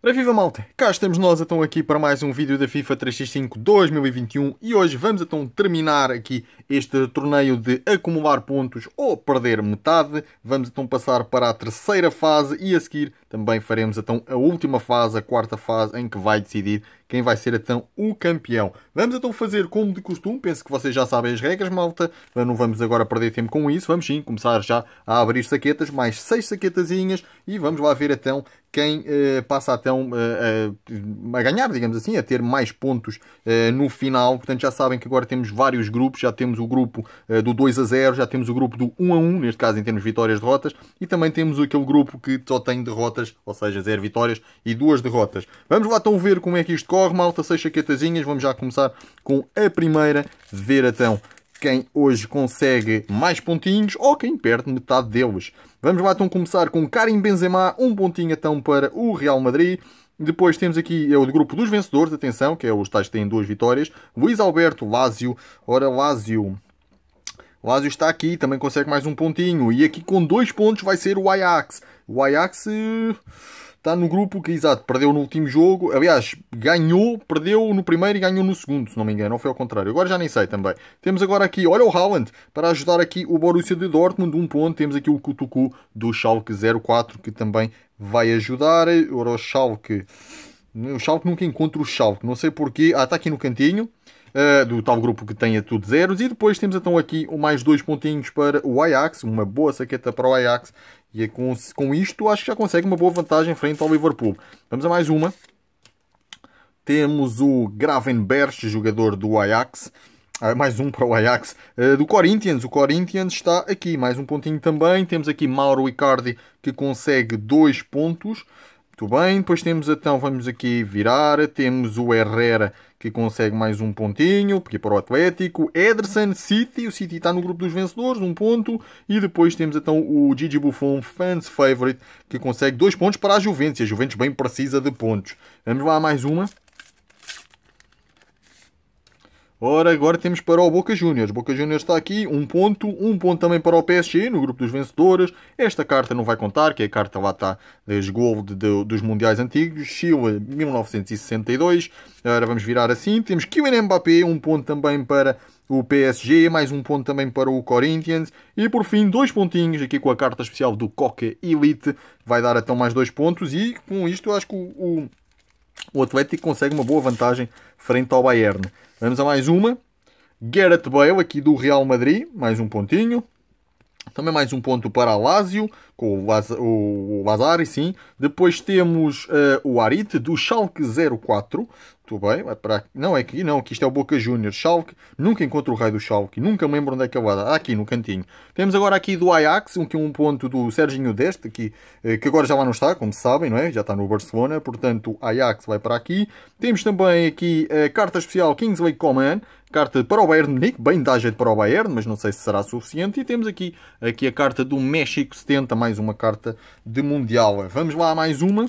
Para viva malta, cá estamos nós então aqui para mais um vídeo da FIFA 365 2021 e hoje vamos então terminar aqui este torneio de acumular pontos ou perder metade. Vamos então passar para a terceira fase e a seguir também faremos então a última fase, a quarta fase em que vai decidir quem vai ser então o campeão. Vamos então fazer como de costume, penso que vocês já sabem as regras, malta, não vamos agora perder tempo com isso, vamos sim começar já a abrir saquetas, mais 6 saquetazinhas e vamos lá ver então quem eh, passa então eh, a ganhar, digamos assim, a ter mais pontos eh, no final. Portanto, já sabem que agora temos vários grupos, já temos o grupo eh, do 2 a 0, já temos o grupo do 1 a 1, neste caso em termos de vitórias e derrotas, e também temos aquele grupo que só tem derrotas, ou seja, 0 vitórias e 2 derrotas. Vamos lá então ver como é que isto corre corre, malta, seis chaquetazinhas. Vamos já começar com a primeira ver então Quem hoje consegue mais pontinhos ou quem perde metade deles. Vamos lá então começar com Karim Benzema, um pontinho então para o Real Madrid. Depois temos aqui é o grupo dos vencedores, atenção, que é os tais que têm duas vitórias. Luís Alberto, Lázio. Ora, Lázio. Lázio está aqui, também consegue mais um pontinho. E aqui com dois pontos vai ser o Ajax. O Ajax. Uh está no grupo que, exato, perdeu no último jogo. Aliás, ganhou, perdeu no primeiro e ganhou no segundo, se não me engano. Ou foi ao contrário. Agora já nem sei também. Temos agora aqui, olha o Haaland, para ajudar aqui o Borussia de Dortmund. Um ponto. Temos aqui o Kutuku do Schalke 04, que também vai ajudar. Ora, o Schalke... O Schalke nunca encontra o Schalke. Não sei porquê. Ah, está aqui no cantinho. Eh, do tal grupo que tenha tudo zeros. E depois temos então aqui mais dois pontinhos para o Ajax, uma boa saqueta para o Ajax. E é com, com isto acho que já consegue uma boa vantagem frente ao Liverpool. Vamos a mais uma. Temos o Gravenberch, jogador do Ajax. Ah, mais um para o Ajax. Eh, do Corinthians, o Corinthians está aqui. Mais um pontinho também. Temos aqui Mauro Icardi que consegue dois pontos. Muito bem, depois temos então, vamos aqui virar, temos o Herrera que consegue mais um pontinho, porque para o Atlético, Ederson, City, o City está no grupo dos vencedores, um ponto, e depois temos então o Gigi Buffon, fans favorite, que consegue dois pontos para a Juventus, a Juventus bem precisa de pontos. Vamos lá, mais uma. Ora, agora temos para o Boca Juniors. Boca Juniors está aqui, um ponto, um ponto também para o PSG no grupo dos vencedores. Esta carta não vai contar, que é a carta lá está das Gold de, dos Mundiais Antigos, Chile 1962. Agora vamos virar assim. Temos Kylian Mbappé, um ponto também para o PSG, mais um ponto também para o Corinthians. E por fim, dois pontinhos aqui com a carta especial do Coca Elite, vai dar então mais dois pontos. E com isto, eu acho que o, o o Atlético consegue uma boa vantagem frente ao Bayern. Vamos a mais uma. Gareth Bale, aqui do Real Madrid, mais um pontinho. Também mais um ponto para Lazio, com o Vazari, sim. Depois temos uh, o Arit, do Schalke 04. Tudo bem, vai para aqui. Não, é aqui não, que isto é o Boca Júnior. Schalke, nunca encontro o raio do Schalke, nunca me lembro onde é que ele é. Ah, aqui, no cantinho. Temos agora aqui do Ajax, um, é um ponto do Serginho Deste, que, eh, que agora já lá não está, como sabem, não é? Já está no Barcelona, portanto, Ajax vai para aqui. Temos também aqui a eh, carta especial Kingsley Coman, carta para o Bayern Munique, bem dá jeito para o Bayern, mas não sei se será suficiente. E temos aqui, aqui a carta do México 70, mais uma carta de Mundial. Vamos lá mais uma.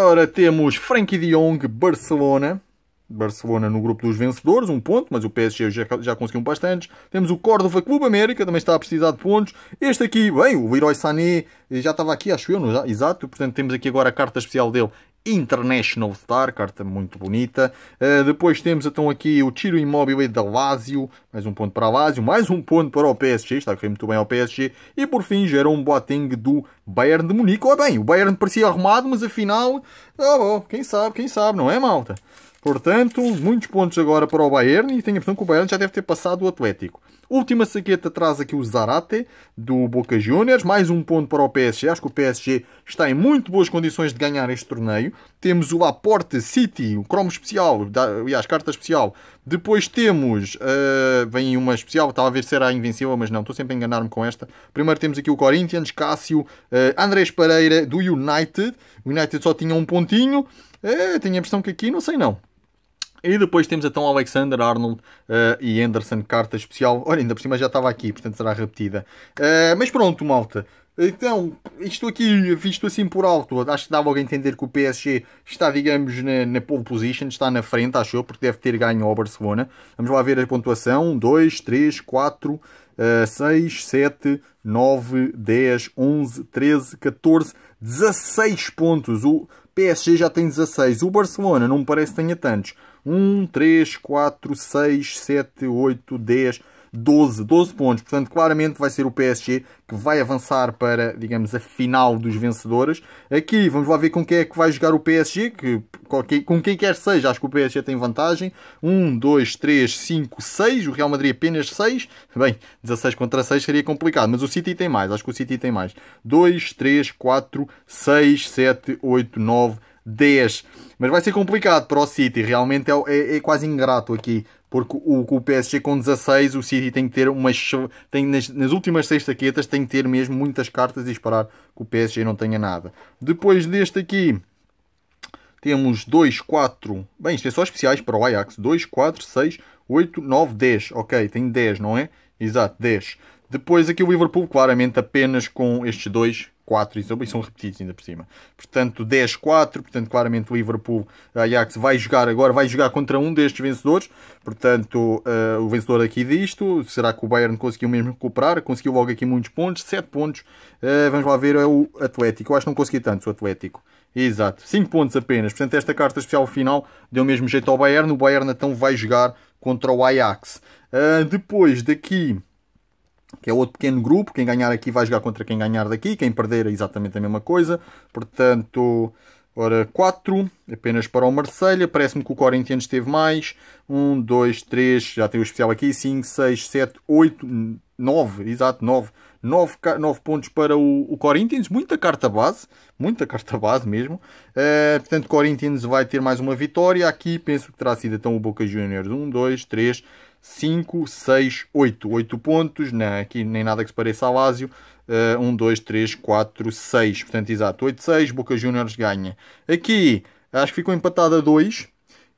Ora, temos Frankie de Jong, Barcelona. Barcelona no grupo dos vencedores, um ponto, mas o PSG já, já conseguiu bastantes. Temos o Córdoba Clube América, também está a precisar de pontos. Este aqui, bem, o Leroy Sané já estava aqui, acho eu, não, já, exato. Portanto, temos aqui agora a carta especial dele International Star, carta muito bonita. Uh, depois temos então aqui o Tiro Imóvel da Lazio, mais um ponto para a Lazio, mais um ponto para o PSG, está a correr muito bem ao PSG. E por fim, um Boateng do Bayern de Munique. Ora oh, bem, o Bayern parecia arrumado, mas afinal, oh, oh, quem sabe, quem sabe, não é malta? Portanto, muitos pontos agora para o Bayern e tenho a impressão que o Bayern já deve ter passado o Atlético. Última saqueta traz aqui o Zarate, do Boca Juniors. Mais um ponto para o PSG. Acho que o PSG está em muito boas condições de ganhar este torneio. Temos o Laporte City, o cromo especial, aliás, carta especial. Depois temos, uh, vem uma especial, talvez será invencível, mas não, estou sempre a enganar-me com esta. Primeiro temos aqui o Corinthians, Cássio, uh, Andrés Pereira, do United. O United só tinha um pontinho. Uh, tenho a impressão que aqui, não sei não. E depois temos então Alexander Arnold uh, e Anderson, carta especial. Olha, ainda por cima já estava aqui, portanto será repetida. Uh, mas pronto, malta. Então, isto aqui, visto assim por alto, acho que dá logo a entender que o PSG está, digamos, na, na pole position, está na frente, achou, porque deve ter ganho ao Barcelona. Vamos lá ver a pontuação: 2, 3, 4, 6, 7, 9, 10, 11, 13, 14, 16 pontos. O PSG já tem 16, o Barcelona não me parece que tenha tantos. 1, 3, 4, 6, 7, 8, 10, 12, 12 pontos. Portanto, claramente vai ser o PSG que vai avançar para, digamos, a final dos vencedores. Aqui vamos lá ver com quem é que vai jogar o PSG, que, com quem quer seja, acho que o PSG tem vantagem. 1, 2, 3, 5, 6. O Real Madrid apenas 6. Bem, 16 contra 6 seria complicado, mas o City tem mais, acho que o City tem mais. 2, 3, 4, 6, 7, 8, 9, 10. Mas vai ser complicado para o City, realmente é, é, é quase ingrato aqui, porque o, o PSG com 16, o City tem que ter umas. Tem, nas, nas últimas 6 taquetas tem que ter mesmo muitas cartas e esperar que o PSG não tenha nada. Depois deste aqui, temos 2, 4. Bem, isto é só especiais para o Ajax: 2, 4, 6, 8, 9, 10. Ok, tem 10, não é? Exato, 10. Depois aqui o Liverpool, claramente apenas com estes dois 4 e são repetidos ainda por cima. Portanto, 10-4, portanto, claramente o Liverpool eh, Ajax vai jogar agora, vai jogar contra um destes vencedores. Portanto, uh, o vencedor aqui disto, será que o Bayern conseguiu mesmo recuperar? Conseguiu logo aqui muitos pontos, 7 pontos. Uh, vamos lá ver, é o Atlético. Eu acho que não consegui tanto o Atlético. Exato, 5 pontos apenas. Portanto, esta carta especial final deu o mesmo jeito ao Bayern. O Bayern então vai jogar contra o Ajax. Uh, depois daqui que é outro pequeno grupo. Quem ganhar aqui vai jogar contra quem ganhar daqui, quem perder é exatamente a mesma coisa. Portanto, ora 4, apenas para o Marselha. Parece-me que o Corinthians teve mais. 1, 2, 3, já tem o especial aqui. 5, 6, 7, 8, 9, exato, 9. 9, 9 pontos para o, o, Corinthians, muita carta base, muita carta base mesmo. Uh, portanto, Corinthians vai ter mais uma vitória. Aqui penso que terá sido então o Boca Juniors 1, 2, 3, 5, 6, 8. 8 pontos, não, né? aqui nem nada que se pareça ao Lásio. 1, 2, 3, 4, 6. Portanto, exato, 8, 6. Boca Juniors ganha. Aqui, acho que ficou empatado a 2.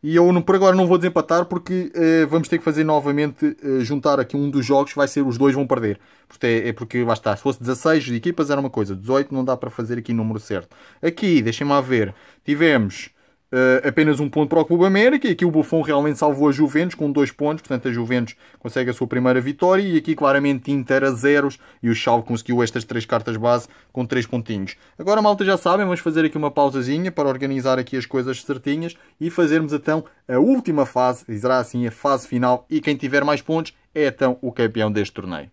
E eu por agora não vou desempatar porque uh, vamos ter que fazer novamente uh, juntar aqui um dos jogos, vai ser os dois vão perder. Porque é, é porque vai estar. se fosse 16 de equipas era uma coisa, 18 não dá para fazer aqui número certo. Aqui, deixem-me ver, tivemos Uh, apenas um ponto para o Clube América e aqui o Buffon realmente salvou a Juventus com dois pontos, portanto a Juventus consegue a sua primeira vitória e aqui claramente Inter a zeros e o Chalve conseguiu estas três cartas base com três pontinhos. Agora malta já sabem, vamos fazer aqui uma pausazinha para organizar aqui as coisas certinhas e fazermos então a última fase, será assim a fase final e quem tiver mais pontos é então o campeão deste torneio.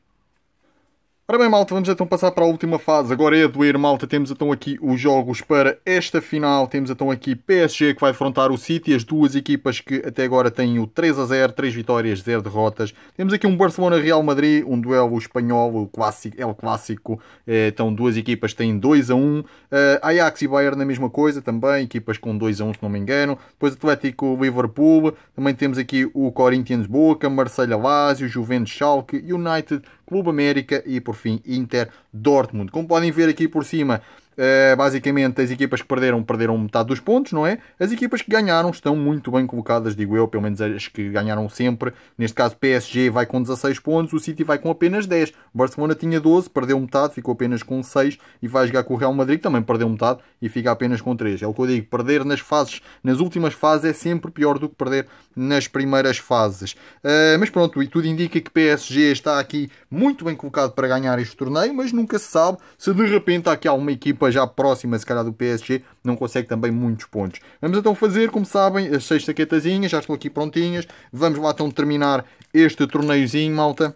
Ora bem, malta, vamos então passar para a última fase. Agora é a doer, malta. Temos então aqui os jogos para esta final. Temos então aqui PSG que vai afrontar o City, as duas equipas que até agora têm o 3 a 0, 3 vitórias, 0 derrotas. Temos aqui um Barcelona-Real Madrid, um duelo espanhol, o clássico, é o clássico. Eh, então, duas equipas têm 2 a 1. Eh, Ajax e Bayern na mesma coisa também, equipas com 2 a 1, se não me engano. Depois Atlético-Liverpool. Também temos aqui o Corinthians-Boca, Marseille-Lazio, Juventus-Schalke, United Clube América e por fim Inter Dortmund. Como podem ver aqui por cima, Uh, basicamente, as equipas que perderam, perderam metade dos pontos, não é? As equipas que ganharam estão muito bem colocadas, digo eu, pelo menos as que ganharam sempre. Neste caso, PSG vai com 16 pontos, o City vai com apenas 10. O Barcelona tinha 12, perdeu metade, ficou apenas com 6 e vai jogar com o Real Madrid, também perdeu metade e fica apenas com 3. É o que eu digo, perder nas fases, nas últimas fases é sempre pior do que perder nas primeiras fases. Uh, mas pronto, e tudo indica que PSG está aqui muito bem colocado para ganhar este torneio, mas nunca se sabe se de repente há aqui alguma equipa equipa já próxima, se calhar, do PSG, não consegue também muitos pontos. Vamos então fazer, como sabem, as seis taquetazinhas, já estão aqui prontinhas. Vamos lá então terminar este torneiozinho, malta.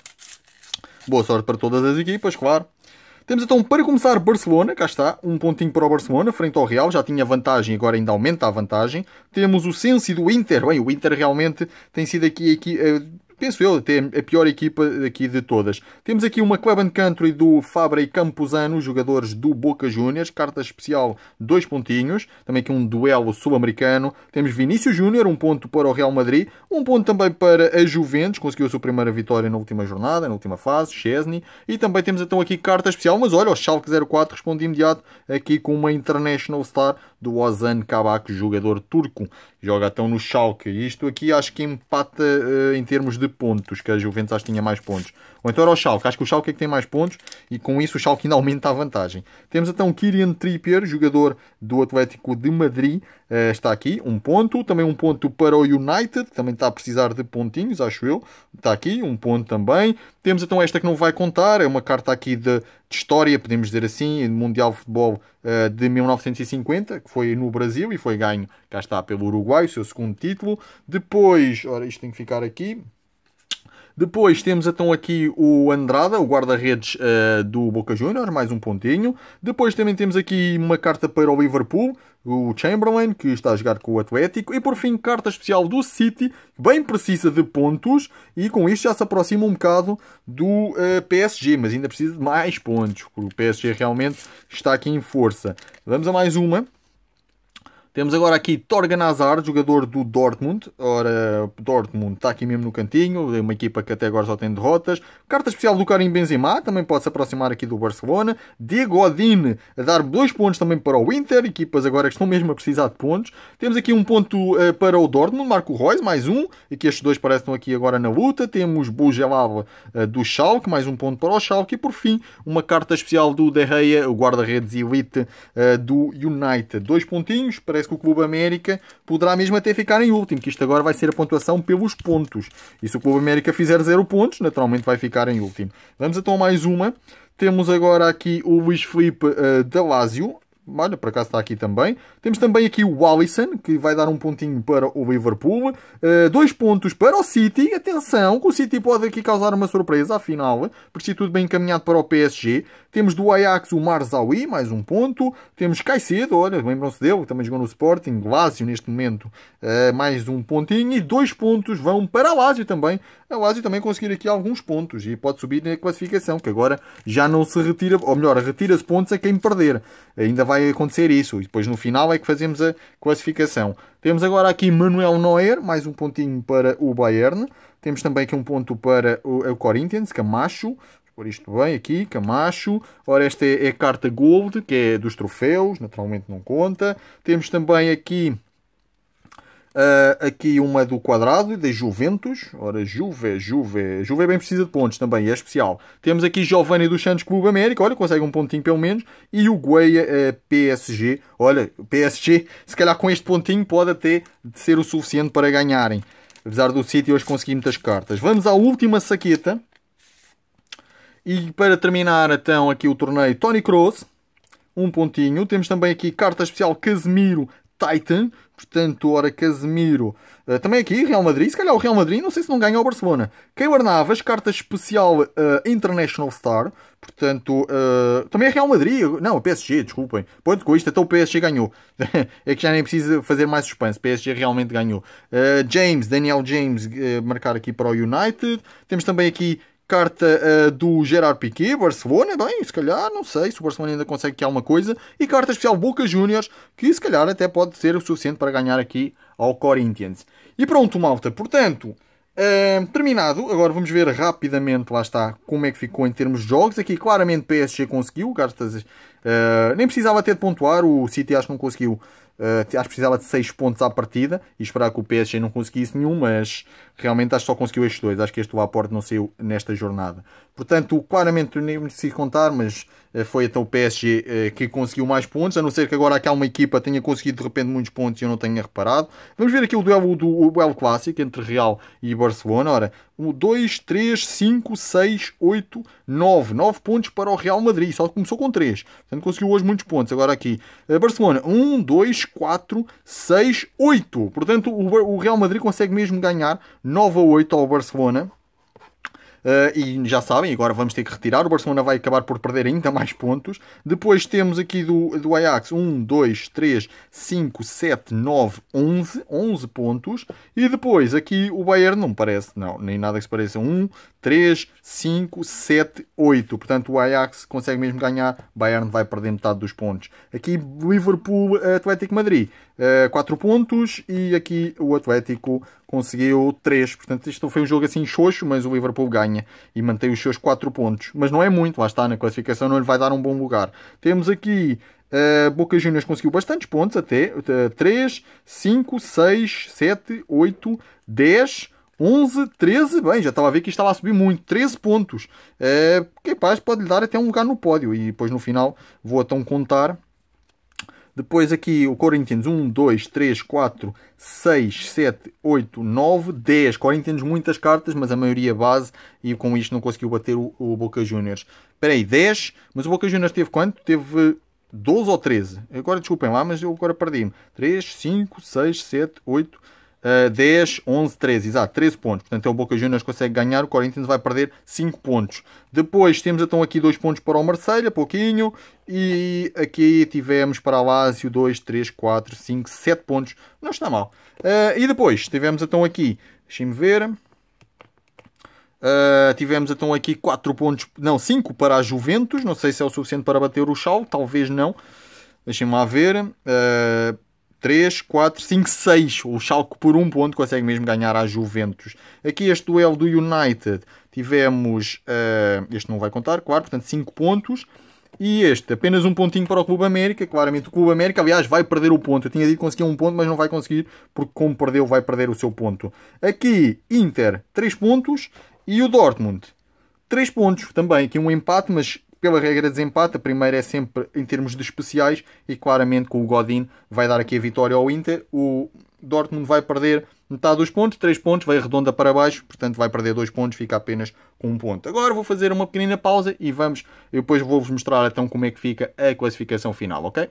Boa sorte para todas as equipas, claro. Temos então, para começar, Barcelona, cá está, um pontinho para o Barcelona, frente ao Real, já tinha vantagem, agora ainda aumenta a vantagem. Temos o Sensi do Inter, bem, o Inter realmente tem sido aqui, aqui eh, penso eu, até a pior equipa aqui de todas. Temos aqui uma Cleban Country do Fabra e Campuzano, jogadores do Boca Juniors, carta especial dois pontinhos, também aqui um duelo sul-americano. Temos Vinícius Júnior, um ponto para o Real Madrid, um ponto também para a Juventus, conseguiu a sua primeira vitória na última jornada, na última fase, Chesney. E também temos então aqui carta especial, mas olha, o Schalke 04 responde imediato aqui com uma International Star do Ozan Kabak, jogador turco. Joga então no Schalke. Isto aqui acho que empata uh, em termos de pontos, que a Juventus acho que tinha mais pontos. Ou então era o Schalke, acho que o Schalke é que tem mais pontos e com isso o Schalke ainda aumenta a vantagem. Temos então Kylian Trippier, jogador do Atlético de Madrid, eh, está aqui, um ponto. Também um ponto para o United, também está a precisar de pontinhos, acho eu. Está aqui, um ponto também. Temos então esta que não vai contar, é uma carta aqui de, de história, podemos dizer assim, Mundial de Futebol eh, de 1950, que foi no Brasil e foi ganho, cá está, pelo Uruguai, o seu segundo título. Depois, ora, isto tem que ficar aqui. Depois temos então aqui o Andrada, o guarda-redes uh, do Boca Juniors, mais um pontinho. Depois também temos aqui uma carta para o Liverpool, o Chamberlain, que está a jogar com o Atlético. E por fim, carta especial do City, bem precisa de pontos. E com isto já se aproxima um bocado do uh, eh, PSG, mas ainda precisa de mais pontos, porque o PSG realmente está aqui em força. Vamos a mais uma. Temos agora aqui Torgan Hazard, jogador do Dortmund. Ora, Dortmund está aqui mesmo no cantinho, é uma equipa que até agora só tem derrotas. Carta especial do Karim Benzema, também pode se aproximar aqui do Barcelona. Diego Godin a dar dois pontos também para o Inter, equipas agora que estão mesmo a precisar de pontos. Temos aqui um ponto uh, para o Dortmund, Marco Reus, mais um. e que estes dois parecem aqui agora na luta. Temos Bujelava uh, eh, do Schalke, mais um ponto para o Schalke. E por fim, uma carta especial do De Gea, o guarda-redes elite uh, do United. Dois pontinhos, parece parece que o Clube América poderá mesmo até ficar em último, que isto agora vai ser a pontuação pelos pontos. E se o Clube América fizer zero pontos, naturalmente vai ficar em último. Vamos então a mais uma. Temos agora aqui o Luís Felipe uh, eh, Dalásio, olha, por acaso está aqui também. Temos também aqui o Alisson, que vai dar um pontinho para o Liverpool. Uh, dois pontos para o City. Atenção, que o City pode aqui causar uma surpresa, afinal, porque se tudo bem encaminhado para o PSG. Temos do Ajax o Marzawi, mais um ponto. Temos Caicedo, olha, lembram-se dele, também jogou no Sporting. Lazio, neste momento, uh, mais um pontinho. E dois pontos vão para a Lazio também. A Lazio também conseguir aqui alguns pontos e pode subir na classificação, que agora já não se retira, ou melhor, retira-se pontos a quem perder. Ainda vai vai acontecer isso. E depois no final é que fazemos a classificação. Temos agora aqui Manuel Neuer, mais um pontinho para o Bayern. Temos também aqui um ponto para o, o Corinthians, Camacho. Por isto bem aqui, Camacho. Ora, esta é, é a carta Gold, que é dos troféus, naturalmente não conta. Temos também aqui Uh, aqui uma do quadrado e da Juventus. Ora, Juve, Juve. Juve é bem precisa de pontos também, é especial. Temos aqui Giovanni dos Santos Clube América. Olha, consegue um pontinho pelo menos. E o Gueia uh, é PSG. Olha, PSG, se calhar com este pontinho pode até ser o suficiente para ganharem. Apesar do City hoje conseguir muitas cartas. Vamos à última saqueta. E para terminar, então, aqui o torneio Tony Kroos. Um pontinho. Temos também aqui carta especial Casemiro Titan. Portanto, ora, Casemiro. Uh, também aqui, Real Madrid. Se calhar o Real Madrid, não sei se não ganha o Barcelona. Keylor Navas, carta especial uh, International Star. Portanto, uh, também é Real Madrid. Não, PSG, desculpem. Ponto com isto até o PSG ganhou. é que já nem precisa fazer mais suspense. PSG realmente ganhou. James, Daniel James, marcar aqui para o United. Temos também aqui Carta uh, do Gerard Piquet, Barcelona, bem, se calhar, não sei se o Barcelona ainda consegue que alguma coisa. E carta especial Boca Juniors, que se calhar até pode ser o suficiente para ganhar aqui ao Corinthians. E pronto, malta, portanto, uh, terminado. Agora vamos ver rapidamente, lá está, como é que ficou em termos de jogos. Aqui claramente PSG conseguiu, cartas. Uh, nem precisava até de pontuar, o City acho que não conseguiu Uh, acho que precisava de 6 pontos à partida e esperar que o PSG não conseguisse nenhum, mas realmente acho que só conseguiu estes dois. Acho que este Laporte não saiu nesta jornada. Portanto, claramente nem preciso contar, mas eh, foi até o PSG eh, que conseguiu mais pontos, a não ser que agora aqui há uma equipa tenha conseguido de repente muitos pontos e eu não tenha reparado. Vamos ver aqui o duelo do o duelo clássico entre Real e Barcelona. Ora, 1, 2, 3, 5, 6, 8, 9. 9 pontos para o Real Madrid. Só começou com 3. Portanto, conseguiu hoje muitos pontos. Agora aqui, eh, Barcelona, 1, 2, 4, 6, 8. Portanto, o Real Madrid consegue mesmo ganhar 9 a 8 ao Barcelona. Uh, e já sabem, agora vamos ter que retirar. O Barcelona vai acabar por perder ainda mais pontos. Depois temos aqui do, do Ajax 1, 2, 3, 5, 7, 9, 11. 11 pontos. E depois aqui o Bayern não parece, não, nem nada que se pareça. 1, 3, 5, 7, 8. Portanto, o Ajax consegue mesmo ganhar. Bayern vai perder metade dos pontos. Aqui, Liverpool, Atlético Madrid, 4 eh, pontos. E aqui, o Atlético conseguiu 3. Portanto, isto foi um jogo assim xoxo, mas o Liverpool ganha e mantém os seus 4 pontos. Mas não é muito, lá está, na classificação não lhe vai dar um bom lugar. Temos aqui Uh, Boca Juniors conseguiu bastantes pontos até. Uh, 3, 5, 6, 7, 8, 10. 11, 13, bem, já estava a ver que estava a subir muito, 13 pontos. É, capaz pode lhe dar até um lugar no pódio. E depois no final vou então contar. Depois aqui o Corinthians 1, 2, 3, 4, 6, 7, 8, 9, 10. Corinthians muitas cartas, mas a maioria base e com isto não conseguiu bater o, o Boca Juniors. Espera aí, 10, mas o Boca Juniors teve quanto? Teve 12 ou 13. Agora desculpem lá, mas eu agora perdi-me. 3, 5, 6, 7, 8, uh, 10, 11, 13, exato, 13 pontos. Portanto, é o Boca Juniors consegue ganhar, o Corinthians vai perder 5 pontos. Depois temos então aqui 2 pontos para o Marselha, pouquinho, e aqui tivemos para a Lazio 2, 3, 4, 5, 7 pontos. Não está mal. Uh, e depois tivemos então aqui, deixem-me ver. Uh, tivemos então aqui 4 pontos, não, 5 para a Juventus. Não sei se é o suficiente para bater o Chal, talvez não. Deixem-me lá ver. Uh, 3, 4, 5, 6. O Schalke por um ponto consegue mesmo ganhar à Juventus. Aqui este duelo do United tivemos, uh, este não vai contar, claro, portanto 5 pontos. E este, apenas um pontinho para o Clube América. Claramente o Clube América, aliás, vai perder o ponto. Eu tinha dito que conseguia um ponto, mas não vai conseguir, porque como perdeu, vai perder o seu ponto. Aqui, Inter, 3 pontos. E o Dortmund, 3 pontos também. Aqui um empate, mas pela regra de desempate, a primeira é sempre em termos de especiais e claramente com o Godin vai dar aqui a vitória ao Inter. O Dortmund vai perder metade dos pontos, 3 pontos, vai redonda para baixo, portanto vai perder 2 pontos, fica apenas com 1 um ponto. Agora vou fazer uma pequena pausa e vamos, eu depois vou-vos mostrar então como é que fica a classificação final, ok?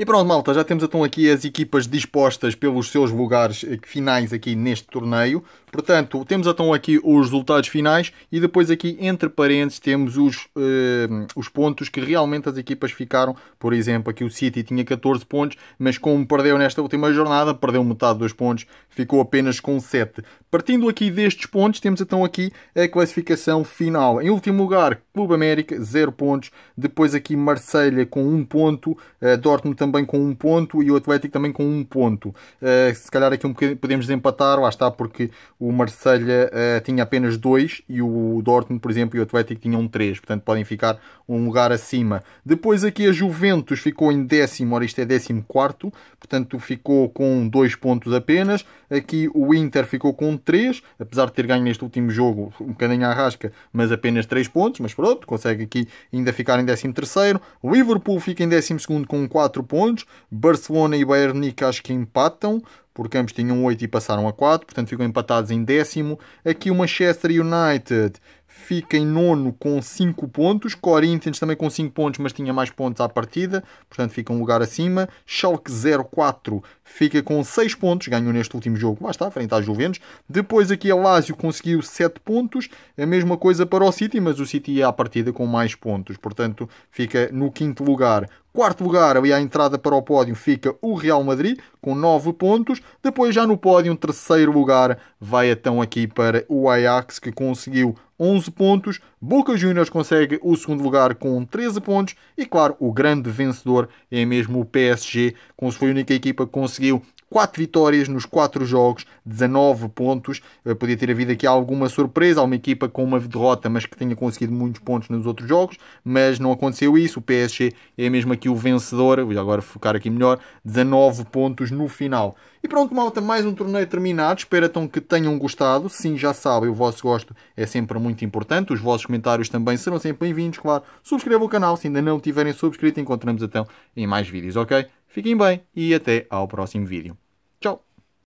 E pronto, malta, já temos então aqui as equipas dispostas pelos seus lugares eh, finais aqui neste torneio. Portanto, temos então aqui os resultados finais e depois aqui entre parênteses temos os, eh, os pontos que realmente as equipas ficaram. Por exemplo, aqui o City tinha 14 pontos, mas como perdeu nesta última jornada, perdeu metade dos pontos, ficou apenas com 7. Partindo aqui destes pontos, temos então aqui a classificação final. Em último lugar, Clube América, 0 pontos. Depois aqui Marselha com 1 ponto, eh, Dortmund também também com um ponto e o Atlético também com um ponto. Uh, se calhar aqui um podemos empatar, lá está, porque o Marselha uh, tinha apenas dois e o Dortmund, por exemplo, e o Atlético tinham três, portanto podem ficar um lugar acima. Depois aqui a Juventus ficou em décimo, ora isto é décimo quarto, portanto ficou com dois pontos apenas. Aqui o Inter ficou com três, apesar de ter ganho neste último jogo um bocadinho à rasca, mas apenas três pontos, mas pronto, consegue aqui ainda ficar em décimo terceiro. O Liverpool fica em décimo segundo com quatro pontos pontos. Barcelona e Bayern Munique acho que empatam, porque ambos tinham 8 e passaram a 4, portanto ficam empatados em décimo. Aqui o Manchester United fica em nono com 5 pontos, Corinthians também com 5 pontos, mas tinha mais pontos à partida, portanto fica um lugar acima. Schalke 04 fica com 6 pontos, ganhou neste último jogo, lá está, frente à Juventus. Depois aqui a Lazio conseguiu 7 pontos, a mesma coisa para o City, mas o City é à partida com mais pontos, portanto fica no quinto lugar Quarto lugar, ali à entrada para o pódio, fica o Real Madrid, com 9 pontos. Depois, já no pódio, terceiro lugar, vai então aqui para o Ajax, que conseguiu 11 pontos. Boca Juniors consegue o segundo lugar com 13 pontos. E claro, o grande vencedor é mesmo o PSG, com foi a única equipa que conseguiu 4 vitórias nos 4 jogos, 19 pontos. Podia ter havido aqui alguma surpresa, alguma equipa com uma derrota, mas que tenha conseguido muitos pontos nos outros jogos, mas não aconteceu isso. O PSG é mesmo aqui o vencedor, vou agora focar aqui melhor, 19 pontos no final. E pronto, malta, mais um torneio terminado. Espero então que tenham gostado. Sim, já sabem, o vosso gosto é sempre muito importante. Os vossos comentários também serão sempre bem-vindos, claro. Subscrevam o canal se ainda não tiverem subscrito. Encontramos então em mais vídeos, ok? Fiquem bem e até ao próximo vídeo.